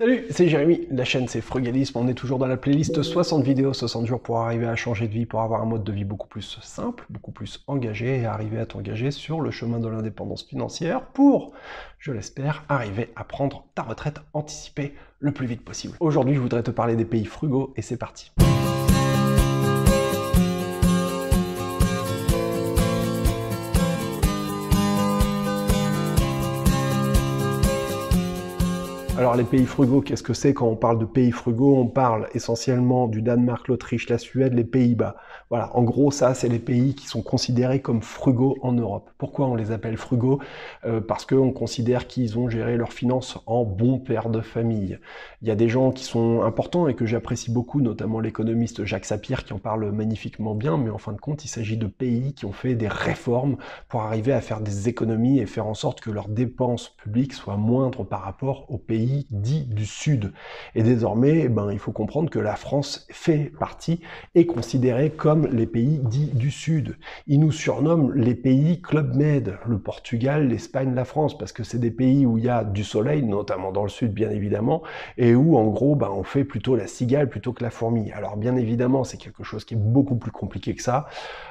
Salut, c'est Jérémy, la chaîne c'est Frugalisme, on est toujours dans la playlist 60 vidéos, 60 jours pour arriver à changer de vie, pour avoir un mode de vie beaucoup plus simple, beaucoup plus engagé et arriver à t'engager sur le chemin de l'indépendance financière pour, je l'espère, arriver à prendre ta retraite anticipée le plus vite possible. Aujourd'hui je voudrais te parler des pays frugaux et c'est parti. Alors les pays frugaux, qu'est-ce que c'est Quand on parle de pays frugaux, on parle essentiellement du Danemark, l'Autriche, la Suède, les Pays-Bas. Voilà, en gros ça, c'est les pays qui sont considérés comme frugaux en Europe. Pourquoi on les appelle frugaux euh, Parce qu'on considère qu'ils ont géré leurs finances en bon père de famille. Il y a des gens qui sont importants et que j'apprécie beaucoup, notamment l'économiste Jacques Sapir qui en parle magnifiquement bien, mais en fin de compte, il s'agit de pays qui ont fait des réformes pour arriver à faire des économies et faire en sorte que leurs dépenses publiques soient moindres par rapport aux pays dit dits du Sud. Et désormais, ben, il faut comprendre que la France fait partie, et considérée comme les pays dits du Sud. il nous surnomme les pays Club Med, le Portugal, l'Espagne, la France, parce que c'est des pays où il y a du soleil, notamment dans le Sud, bien évidemment, et où, en gros, ben, on fait plutôt la cigale plutôt que la fourmi. Alors, bien évidemment, c'est quelque chose qui est beaucoup plus compliqué que ça.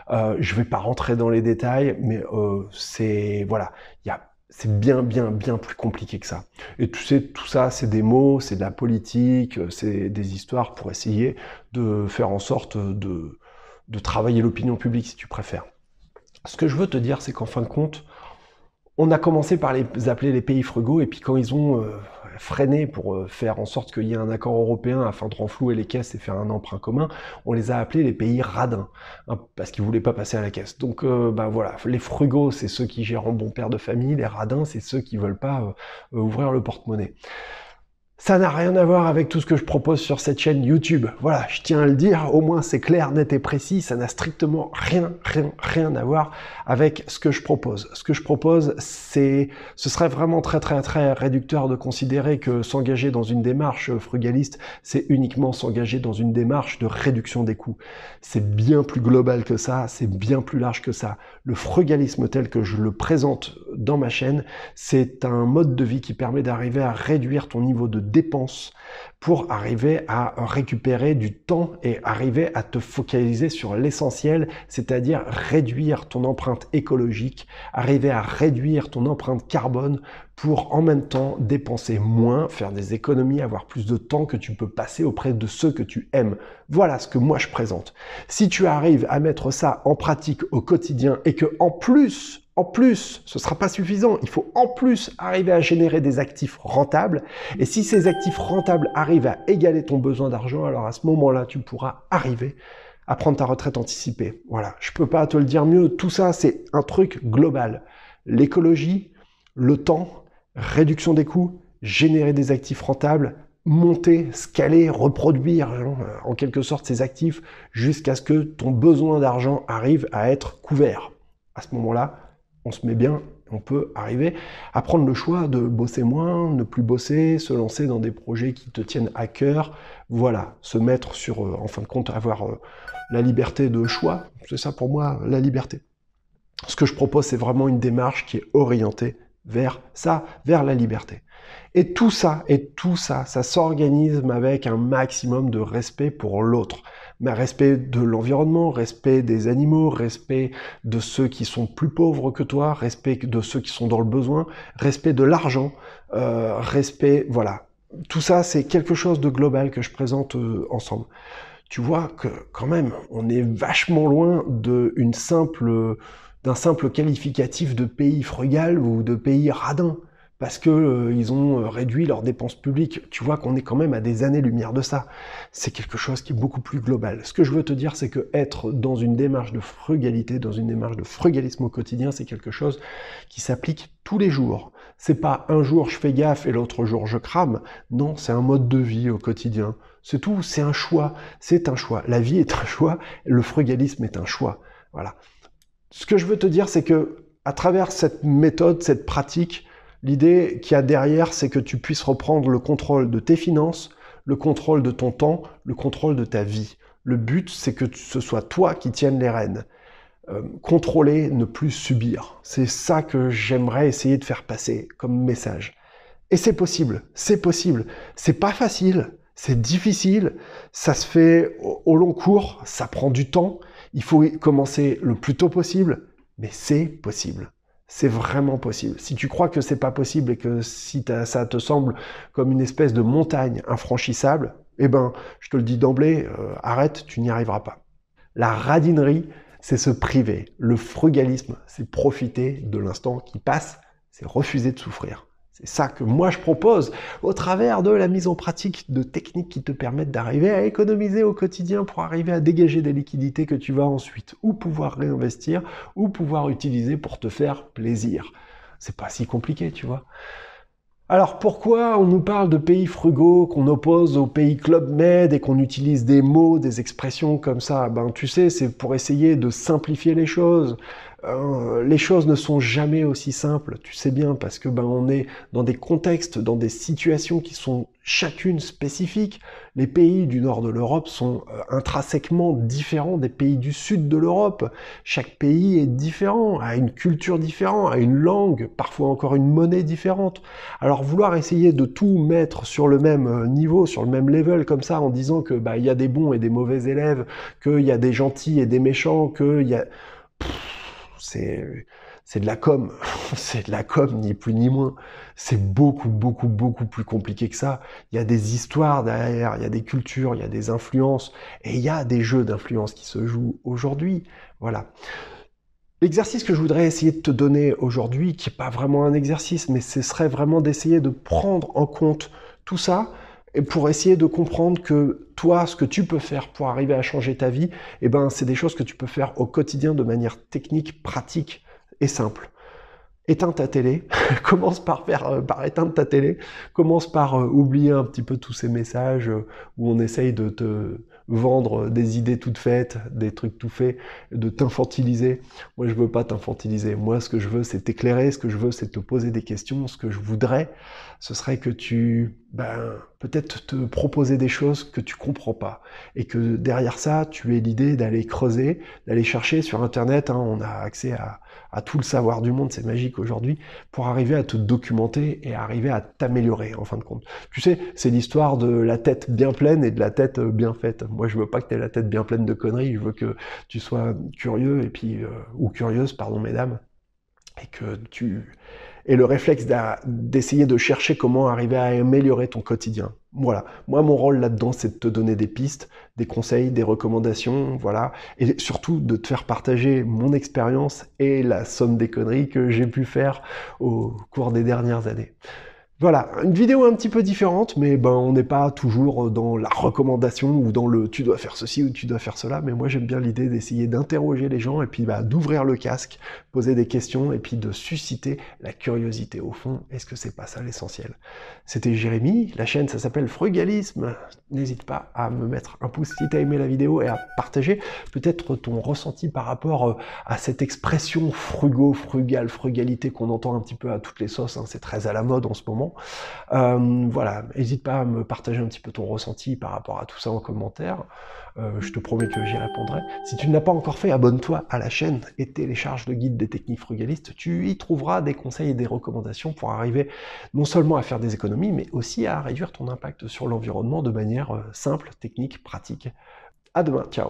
Euh, je vais pas rentrer dans les détails, mais euh, c'est... Voilà, il y a c'est bien, bien, bien plus compliqué que ça. Et tu sais, tout ça, c'est des mots, c'est de la politique, euh, c'est des histoires pour essayer de faire en sorte de, de travailler l'opinion publique, si tu préfères. Ce que je veux te dire, c'est qu'en fin de compte, on a commencé par les appeler les pays frugaux, et puis quand ils ont euh, freiner pour euh, faire en sorte qu'il y ait un accord européen afin de renflouer les caisses et faire un emprunt commun, on les a appelés les pays radins, hein, parce qu'ils voulaient pas passer à la caisse. Donc euh, bah voilà, les frugaux, c'est ceux qui gèrent en bon père de famille, les radins, c'est ceux qui veulent pas euh, ouvrir le porte-monnaie. Ça n'a rien à voir avec tout ce que je propose sur cette chaîne YouTube. Voilà, je tiens à le dire, au moins c'est clair, net et précis, ça n'a strictement rien, rien, rien à voir avec ce que je propose. Ce que je propose, c'est, ce serait vraiment très, très, très réducteur de considérer que s'engager dans une démarche frugaliste, c'est uniquement s'engager dans une démarche de réduction des coûts. C'est bien plus global que ça, c'est bien plus large que ça. Le frugalisme tel que je le présente dans ma chaîne, c'est un mode de vie qui permet d'arriver à réduire ton niveau de dépenses pour arriver à récupérer du temps et arriver à te focaliser sur l'essentiel, c'est-à-dire réduire ton empreinte écologique, arriver à réduire ton empreinte carbone pour en même temps dépenser moins, faire des économies, avoir plus de temps que tu peux passer auprès de ceux que tu aimes. Voilà ce que moi je présente. Si tu arrives à mettre ça en pratique au quotidien et que en plus en plus, ce ne sera pas suffisant. Il faut en plus arriver à générer des actifs rentables. Et si ces actifs rentables arrivent à égaler ton besoin d'argent, alors à ce moment-là, tu pourras arriver à prendre ta retraite anticipée. Voilà, je ne peux pas te le dire mieux. Tout ça, c'est un truc global. L'écologie, le temps, réduction des coûts, générer des actifs rentables, monter, scaler, reproduire hein, euh, en quelque sorte ces actifs jusqu'à ce que ton besoin d'argent arrive à être couvert. À ce moment-là, on se met bien, on peut arriver à prendre le choix de bosser moins, ne plus bosser, se lancer dans des projets qui te tiennent à cœur. Voilà, se mettre sur, euh, en fin de compte, avoir euh, la liberté de choix. C'est ça pour moi, la liberté. Ce que je propose, c'est vraiment une démarche qui est orientée vers ça, vers la liberté. Et tout ça, et tout ça, ça s'organise avec un maximum de respect pour l'autre. Mais respect de l'environnement, respect des animaux, respect de ceux qui sont plus pauvres que toi, respect de ceux qui sont dans le besoin, respect de l'argent, euh, respect, voilà. Tout ça, c'est quelque chose de global que je présente euh, ensemble. Tu vois que quand même, on est vachement loin d'une simple d'un simple qualificatif de pays frugal ou de pays radin, parce que euh, ils ont euh, réduit leurs dépenses publiques. Tu vois qu'on est quand même à des années-lumière de ça. C'est quelque chose qui est beaucoup plus global. Ce que je veux te dire, c'est que être dans une démarche de frugalité, dans une démarche de frugalisme au quotidien, c'est quelque chose qui s'applique tous les jours. C'est pas un jour je fais gaffe et l'autre jour je crame. Non, c'est un mode de vie au quotidien. C'est tout, c'est un choix. C'est un choix. La vie est un choix, le frugalisme est un choix. Voilà. Ce que je veux te dire, c'est que à travers cette méthode, cette pratique, l'idée qu'il y a derrière, c'est que tu puisses reprendre le contrôle de tes finances, le contrôle de ton temps, le contrôle de ta vie. Le but, c'est que ce soit toi qui tiennes les rênes. Euh, contrôler, ne plus subir. C'est ça que j'aimerais essayer de faire passer comme message. Et c'est possible, c'est possible. C'est pas facile, c'est difficile, ça se fait au long cours, ça prend du temps, il faut commencer le plus tôt possible, mais c'est possible. C'est vraiment possible. Si tu crois que c'est pas possible et que si ça te semble comme une espèce de montagne infranchissable, eh ben, je te le dis d'emblée, euh, arrête, tu n'y arriveras pas. La radinerie, c'est se priver. Le frugalisme, c'est profiter de l'instant qui passe, c'est refuser de souffrir. C'est ça que moi je propose au travers de la mise en pratique de techniques qui te permettent d'arriver à économiser au quotidien pour arriver à dégager des liquidités que tu vas ensuite ou pouvoir réinvestir ou pouvoir utiliser pour te faire plaisir. C'est pas si compliqué, tu vois. Alors pourquoi on nous parle de pays frugaux, qu'on oppose aux pays Club Med et qu'on utilise des mots, des expressions comme ça Ben tu sais, c'est pour essayer de simplifier les choses. Euh, les choses ne sont jamais aussi simples, tu sais bien, parce que ben on est dans des contextes, dans des situations qui sont chacune spécifiques. Les pays du nord de l'Europe sont euh, intrinsèquement différents des pays du sud de l'Europe. Chaque pays est différent, a une culture différente, a une langue, parfois encore une monnaie différente. Alors vouloir essayer de tout mettre sur le même euh, niveau, sur le même level comme ça, en disant que bah il y a des bons et des mauvais élèves, qu'il y a des gentils et des méchants, qu'il y a c'est de la com, c'est de la com ni plus ni moins. C'est beaucoup beaucoup beaucoup plus compliqué que ça. Il y a des histoires derrière, il y a des cultures, il y a des influences et il y a des jeux d'influence qui se jouent aujourd'hui. Voilà. L'exercice que je voudrais essayer de te donner aujourd'hui, qui n'est pas vraiment un exercice, mais ce serait vraiment d'essayer de prendre en compte tout ça et pour essayer de comprendre que toi, ce que tu peux faire pour arriver à changer ta vie, eh ben, c'est des choses que tu peux faire au quotidien de manière technique, pratique et simple. Éteins ta télé, commence par faire, euh, par éteindre ta télé, commence par euh, oublier un petit peu tous ces messages euh, où on essaye de te, vendre des idées toutes faites, des trucs tout faits, de t'infantiliser. Moi, je veux pas t'infantiliser. Moi, ce que je veux, c'est t'éclairer. Ce que je veux, c'est te poser des questions. Ce que je voudrais, ce serait que tu, ben, peut-être te proposer des choses que tu comprends pas. Et que derrière ça, tu aies l'idée d'aller creuser, d'aller chercher sur Internet. Hein. on a accès à à tout le savoir du monde, c'est magique aujourd'hui, pour arriver à te documenter et arriver à t'améliorer en fin de compte. Tu sais, c'est l'histoire de la tête bien pleine et de la tête euh, bien faite. Moi, je veux pas que tu aies la tête bien pleine de conneries, je veux que tu sois curieux et puis euh, ou curieuse, pardon, mesdames, et que tu et le réflexe d'essayer de chercher comment arriver à améliorer ton quotidien. Voilà. Moi, mon rôle là-dedans, c'est de te donner des pistes, des conseils, des recommandations, voilà. Et surtout de te faire partager mon expérience et la somme des conneries que j'ai pu faire au cours des dernières années. Voilà, une vidéo un petit peu différente, mais ben, on n'est pas toujours euh, dans la recommandation ou dans le tu dois faire ceci ou tu dois faire cela, mais moi j'aime bien l'idée d'essayer d'interroger les gens et puis bah, d'ouvrir le casque, poser des questions et puis de susciter la curiosité. Au fond, est-ce que c'est pas ça l'essentiel C'était Jérémy, la chaîne ça s'appelle Frugalisme. N'hésite pas à me mettre un pouce si t'as aimé la vidéo et à partager peut-être ton ressenti par rapport euh, à cette expression frugo, frugal, frugalité qu'on entend un petit peu à toutes les sauces, hein. c'est très à la mode en ce moment. Euh, voilà, n'hésite pas à me partager un petit peu ton ressenti par rapport à tout ça en commentaire. Euh, je te promets que j'y répondrai. Si tu ne l'as pas encore fait, abonne-toi à la chaîne et télécharge le guide des techniques frugalistes. Tu y trouveras des conseils et des recommandations pour arriver non seulement à faire des économies, mais aussi à réduire ton impact sur l'environnement de manière euh, simple, technique, pratique. À demain, ciao